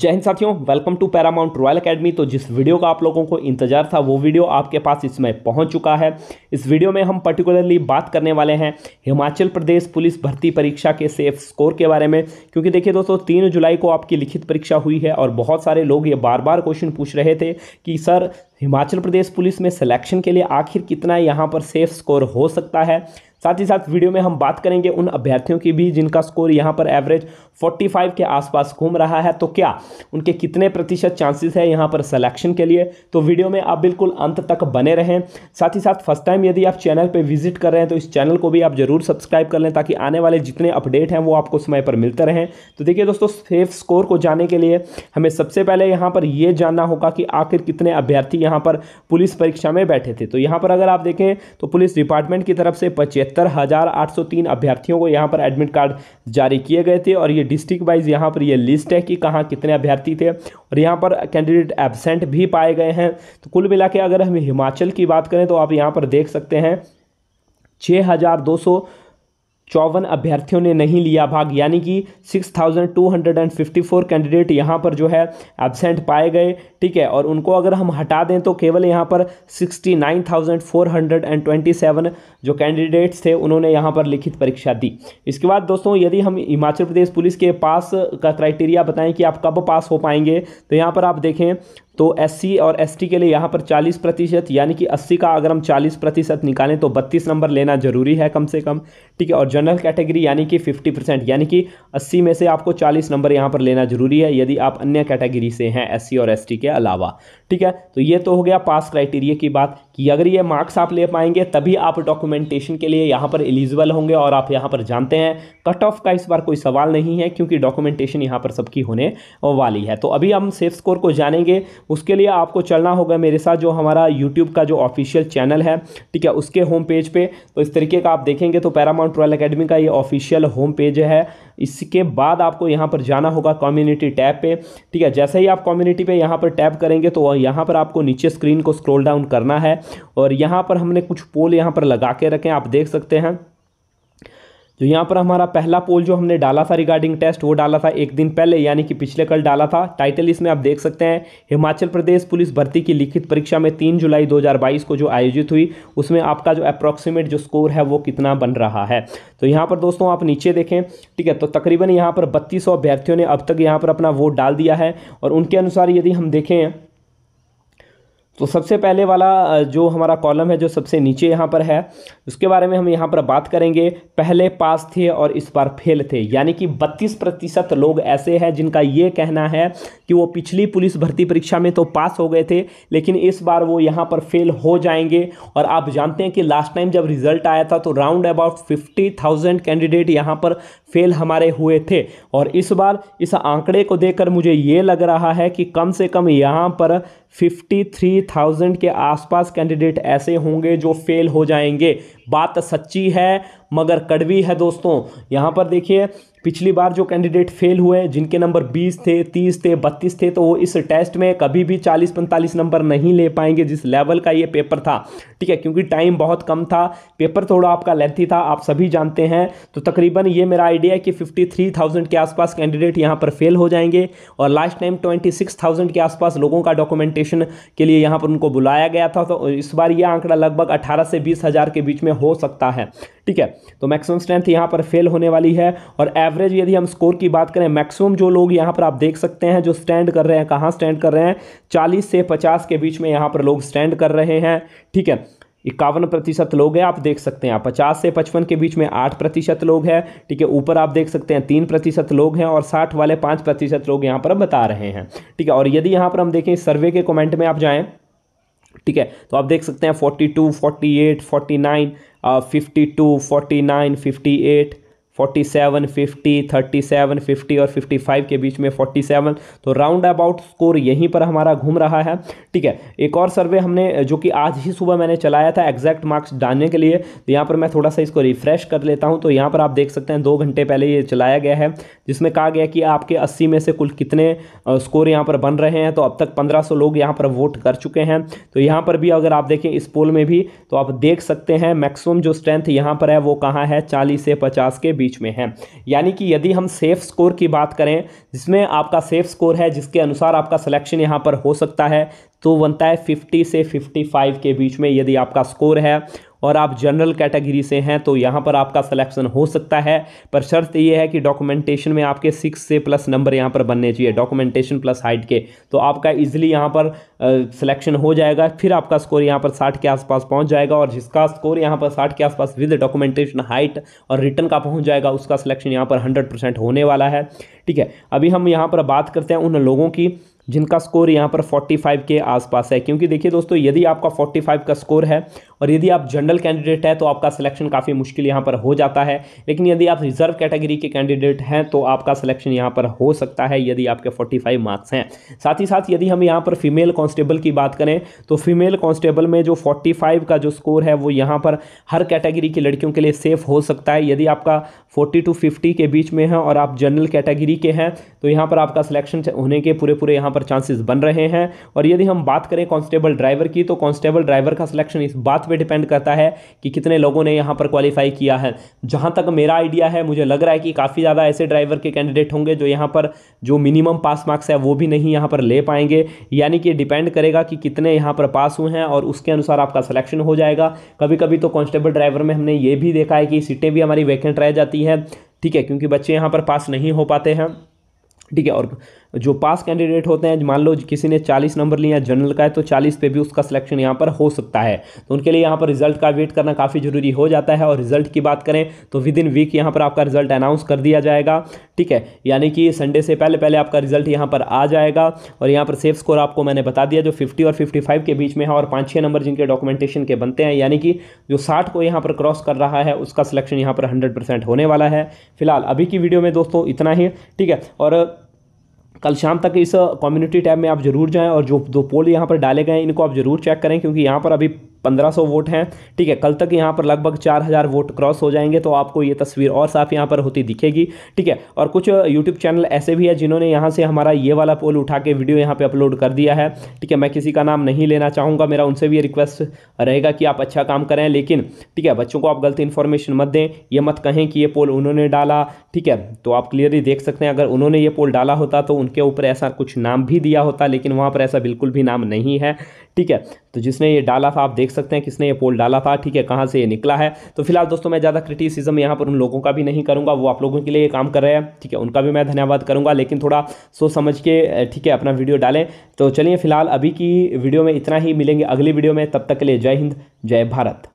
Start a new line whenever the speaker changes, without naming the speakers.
जय हिंद साथियों welcome to Paramount Royal Academy तो जिस वीडियो का आप लोगों को इंतजार था वो वीडियो आपके पास इसमें पहुंच चुका है इस वीडियो में हम पर्टिकुलरली बात करने वाले हैं हिमाचल प्रदेश पुलिस भर्ती परीक्षा के सेफ स्कोर के बारे में क्योंकि देखिए दोस्तों तीन जुलाई को आपकी लिखित परीक्षा हुई है और बहुत सारे लोग ये बार बार क्वेश्चन पूछ रहे थे कि सर हिमाचल प्रदेश पुलिस में सिलेक्शन के लिए आखिर कितना यहाँ पर सेफ स्कोर हो सकता है साथ ही साथ वीडियो में हम बात करेंगे उन अभ्यर्थियों की भी जिनका स्कोर यहाँ पर एवरेज 45 के आसपास घूम रहा है तो क्या उनके कितने प्रतिशत चांसेस है यहाँ पर सिलेक्शन के लिए तो वीडियो में आप बिल्कुल अंत तक बने रहें साथ ही साथ फर्स्ट टाइम यदि आप चैनल पर विजिट कर रहे हैं तो इस चैनल को भी आप जरूर सब्सक्राइब कर लें ताकि आने वाले जितने अपडेट हैं वो आपको समय पर मिलते रहें तो देखिए दोस्तों सेफ स्कोर को जाने के लिए हमें सबसे पहले यहाँ पर यह जानना होगा कि आखिर कितने अभ्यर्थी यहाँ पर पुलिस परीक्षा में बैठे थे तो यहाँ पर अगर आप देखें तो पुलिस डिपार्टमेंट की तरफ से पचहत्तर तिहत्तर हज़ार आठ सौ तीन अभ्यर्थियों को यहाँ पर एडमिट कार्ड जारी किए गए थे और ये डिस्ट्रिक्ट वाइज यहाँ पर ये लिस्ट है कि कहाँ कितने अभ्यर्थी थे और यहाँ पर कैंडिडेट एबसेंट भी पाए गए हैं तो कुल मिला के अगर हम हिमाचल की बात करें तो आप यहाँ पर देख सकते हैं छः हज़ार दो सौ चौवन अभ्यर्थियों ने नहीं लिया भाग यानी कि 6,254 कैंडिडेट यहाँ पर जो है एबसेंट पाए गए ठीक है और उनको अगर हम हटा दें तो केवल यहाँ पर 69,427 जो कैंडिडेट्स थे उन्होंने यहाँ पर लिखित परीक्षा दी इसके बाद दोस्तों यदि हम हिमाचल प्रदेश पुलिस के पास का क्राइटेरिया बताएं कि आप कब पास हो पाएंगे तो यहाँ पर आप देखें तो एससी और एसटी के लिए यहाँ पर 40 प्रतिशत यानी कि 80 का अगर हम 40 प्रतिशत निकालें तो 32 नंबर लेना जरूरी है कम से कम ठीक है और जनरल कैटेगरी यानी कि 50 परसेंट यानी कि 80 में से आपको 40 नंबर यहाँ पर लेना जरूरी है यदि आप अन्य कैटेगरी से हैं एससी और एसटी के अलावा ठीक है तो ये तो हो गया पास क्राइटेरिया की बात कि अगर ये मार्क्स आप ले पाएंगे तभी आप डॉक्यूमेंटेशन के लिए यहाँ पर एलिजिबल होंगे और आप यहाँ पर जानते हैं कट ऑफ का इस बार कोई सवाल नहीं है क्योंकि डॉक्यूमेंटेशन यहाँ पर सबकी होने वाली है तो अभी हम सेफ स्कोर को जानेंगे उसके लिए आपको चलना होगा मेरे साथ जो हमारा यूट्यूब का जो ऑफिशियल चैनल है ठीक है उसके होम पेज पे तो इस तरीके का आप देखेंगे तो पैरामाउंट रॉयल अकेडमी का ये ऑफिशियल होम पेज है इसके बाद आपको यहाँ पर जाना होगा कम्युनिटी टैब पे ठीक है जैसे ही आप कम्युनिटी पे यहाँ पर टैब करेंगे तो यहाँ पर आपको नीचे स्क्रीन को स्क्रोल डाउन करना है और यहाँ पर हमने कुछ पोल यहाँ पर लगा के रखें आप देख सकते हैं तो यहाँ पर हमारा पहला पोल जो हमने डाला था रिगार्डिंग टेस्ट वो डाला था एक दिन पहले यानी कि पिछले कल डाला था टाइटल इसमें आप देख सकते हैं हिमाचल प्रदेश पुलिस भर्ती की लिखित परीक्षा में तीन जुलाई 2022 को जो आयोजित हुई उसमें आपका जो अप्रॉक्सीमेट जो स्कोर है वो कितना बन रहा है तो यहाँ पर दोस्तों आप नीचे देखें ठीक है तो तकरीबन यहाँ पर बत्तीस अभ्यर्थियों ने अब तक यहाँ पर अपना वोट डाल दिया है और उनके अनुसार यदि हम देखें तो सबसे पहले वाला जो हमारा कॉलम है जो सबसे नीचे यहाँ पर है उसके बारे में हम यहाँ पर बात करेंगे पहले पास थे और इस बार फेल थे यानी कि 32 प्रतिशत लोग ऐसे हैं जिनका ये कहना है कि वो पिछली पुलिस भर्ती परीक्षा में तो पास हो गए थे लेकिन इस बार वो यहाँ पर फेल हो जाएंगे और आप जानते हैं कि लास्ट टाइम जब रिजल्ट आया था तो राउंड अबाउट फिफ्टी कैंडिडेट यहाँ पर फेल हमारे हुए थे और इस बार इस आंकड़े को देखकर मुझे ये लग रहा है कि कम से कम यहाँ पर 53,000 के आसपास कैंडिडेट ऐसे होंगे जो फेल हो जाएंगे बात सच्ची है मगर कड़वी है दोस्तों यहाँ पर देखिए पिछली बार जो कैंडिडेट फेल हुए जिनके नंबर 20 थे 30 थे 32 थे तो वो इस टेस्ट में कभी भी 40-45 नंबर नहीं ले पाएंगे जिस लेवल का ये पेपर था ठीक है क्योंकि टाइम बहुत कम था पेपर थोड़ा आपका लेंथी था आप सभी जानते हैं तो तकरीबन ये मेरा आइडिया है कि 53,000 के आसपास कैंडिडेट यहाँ पर फेल हो जाएंगे और लास्ट टाइम ट्वेंटी के आसपास लोगों का डॉक्यूमेंटेशन के लिए यहाँ पर उनको बुलाया गया था तो इस बार ये आंकड़ा लगभग अठारह से बीस के बीच में में हो सकता है ठीक है तो मैक्सिमम स्ट्रेंथ यहाँ पर फेल होने वाली है और एवरेज यदि हम स्कोर की बात करें मैक्सिमम जो लोग यहाँ पर आप देख सकते हैं जो स्टैंड कर रहे हैं कहाँ स्टैंड कर रहे हैं चालीस से पचास के बीच में यहाँ पर लोग स्टैंड कर रहे हैं ठीक है इक्यावन प्रतिशत लोग हैं आप देख सकते हैं पचास से पचपन के बीच में आठ प्रतिशत लोग हैं ठीक है ऊपर आप देख सकते हैं तीन प्रतिशत लोग हैं और साठ वाले पाँच प्रतिशत लोग यहां पर बता रहे हैं ठीक है और यदि यहां पर हम देखें सर्वे के कमेंट में आप जाएं ठीक है तो आप देख सकते हैं forty two forty eight forty nine fifty two forty nine fifty eight forty seven fifty thirty seven fifty और फिफ्टी फाइव के बीच में फोर्टी सेवन तो राउंड अबाउट स्कोर यहीं पर हमारा घूम रहा है ठीक है एक और सर्वे हमने जो कि आज ही सुबह मैंने चलाया था एग्जैक्ट मार्क्स डालने के लिए तो यहाँ पर मैं थोड़ा सा इसको रिफ्रेश कर लेता हूँ तो यहाँ पर आप देख सकते हैं दो घंटे पहले ये चलाया गया है जिसमें कहा गया कि आपके अस्सी में से कुल कितने स्कोर यहाँ पर बन रहे हैं तो अब तक पंद्रह लोग यहाँ पर वोट कर चुके हैं तो यहाँ पर भी अगर आप देखें इस पोल में भी तो आप देख सकते हैं मैक्सिमम जो स्ट्रेंथ यहाँ पर है वो कहाँ है चालीस से पचास के बीच बीच में है यानी कि यदि हम सेफ स्कोर की बात करें जिसमें आपका सेफ स्कोर है जिसके अनुसार आपका सिलेक्शन यहाँ पर हो सकता है तो बनता है 50 से 55 के बीच में यदि आपका स्कोर है और आप जनरल कैटेगरी से हैं तो यहाँ पर आपका सिलेक्शन हो सकता है पर शर्त यह है कि डॉक्यूमेंटेशन में आपके सिक्स से प्लस नंबर यहाँ पर बनने चाहिए डॉक्यूमेंटेशन प्लस हाइट के तो आपका इजिली यहाँ पर सिलेक्शन हो जाएगा फिर आपका स्कोर यहाँ पर साठ के आसपास पहुँच जाएगा और जिसका स्कोर यहाँ पर साठ के आसपास विद डॉक्यूमेंटेशन हाइट और रिटर्न का पहुँच जाएगा उसका सिलेक्शन यहाँ पर हंड्रेड होने वाला है ठीक है अभी हम यहाँ पर बात करते हैं उन लोगों की जिनका स्कोर यहाँ पर 45 के आसपास है क्योंकि देखिए दोस्तों यदि आपका 45 का स्कोर है और यदि आप जनरल कैंडिडेट है तो आपका सिलेक्शन काफ़ी मुश्किल यहाँ पर हो जाता है लेकिन यदि आप रिजर्व कैटेगरी के कैंडिडेट हैं तो आपका सिलेक्शन यहाँ पर हो सकता है यदि आपके 45 मार्क्स हैं साथ ही साथ यदि हम यहाँ पर फीमेल कॉन्स्टेबल की बात करें तो फीमेल कॉन्स्टेबल में जो फोर्टी का जो स्कोर है वो यहाँ पर हर कैटेगरी की लड़कियों के लिए सेफ हो सकता है यदि आपका फोर्टी टू फिफ्टी के बीच में है और आप जनरल कैटेगरी के हैं तो यहाँ पर आपका सिलेक्शन होने के पूरे पूरे यहाँ यहाँ पर चांसेस बन रहे हैं और यदि हम बात करें कांस्टेबल ड्राइवर की तो कांस्टेबल ड्राइवर का सिलेक्शन इस बात पे डिपेंड करता है कि कितने लोगों ने यहाँ पर क्वालिफाई किया है जहाँ तक मेरा आइडिया है मुझे लग रहा है कि काफ़ी ज़्यादा ऐसे ड्राइवर के कैंडिडेट होंगे जो यहाँ पर जो मिनिमम पास मार्क्स है वो भी नहीं यहाँ पर ले पाएंगे यानी कि डिपेंड करेगा कि कितने यहाँ पर पास हुए हैं और उसके अनुसार आपका सिलेक्शन हो जाएगा कभी कभी तो कॉन्स्टेबल ड्राइवर में हमने ये भी देखा है कि सीटें भी हमारी वैकेंट रह जाती हैं ठीक है क्योंकि बच्चे यहाँ पर पास नहीं हो पाते हैं ठीक है और जो पास कैंडिडेट होते हैं मान लो किसी ने चालीस नंबर लिया जनरल का है तो चालीस पे भी उसका सिलेक्शन यहाँ पर हो सकता है तो उनके लिए यहाँ पर रिजल्ट का वेट करना काफ़ी ज़रूरी हो जाता है और रिजल्ट की बात करें तो विद इन वीक यहाँ पर आपका रिजल्ट अनाउंस कर दिया जाएगा ठीक है यानी कि संडे से पहले पहले आपका रिजल्ट यहाँ पर आ जाएगा और यहाँ पर सेफ स्कोर आपको मैंने बता दिया जो फिफ्टी और फिफ्टी के बीच में है और पाँच छः नंबर जिनके डॉक्यूमेंटेशन के बनते हैं यानी कि जो साठ को यहाँ पर क्रॉस कर रहा है उसका सिलेक्शन यहाँ पर हंड्रेड होने वाला है फिलहाल अभी की वीडियो में दोस्तों इतना ही ठीक है और कल शाम तक इस कम्युनिटी टैब में आप जरूर जाएँ और जो दो पोल यहाँ पर डाले गए हैं इनको आप ज़रूर चेक करें क्योंकि यहाँ पर अभी पंद्रह सौ वोट हैं ठीक है कल तक यहाँ पर लगभग चार हज़ार वोट क्रॉस हो जाएंगे तो आपको ये तस्वीर और साफ यहाँ पर होती दिखेगी ठीक है और कुछ यूट्यूब चैनल ऐसे भी है जिन्होंने यहाँ से हमारा ये वाला पोल उठा के वीडियो यहाँ पर अपलोड कर दिया है ठीक है मैं किसी का नाम नहीं लेना चाहूँगा मेरा उनसे भी रिक्वेस्ट रहेगा कि आप अच्छा काम करें लेकिन ठीक है बच्चों को आप गलत इन्फॉर्मेशन मत दें ये मत कहें कि ये पोल उन्होंने डाला ठीक है तो आप क्लियरली देख सकते हैं अगर उन्होंने ये पोल डाला होता तो उनके ऊपर ऐसा कुछ नाम भी दिया होता लेकिन वहाँ पर ऐसा बिल्कुल भी नाम नहीं है ठीक है तो जिसने ये डाला था आप देख सकते हैं किसने ये पोल डाला था ठीक है कहाँ से ये निकला है तो फिलहाल दोस्तों मैं ज़्यादा क्रिटिसिज्म यहाँ पर उन लोगों का भी नहीं करूँगा वो आप लोगों के लिए काम कर रहे हैं ठीक है उनका भी मैं धन्यवाद करूँगा लेकिन थोड़ा सोच समझ के ठीक है अपना वीडियो डालें तो चलिए फिलहाल अभी की वीडियो में इतना ही मिलेंगे अगली वीडियो में तब तक के लिए जय हिंद जय भारत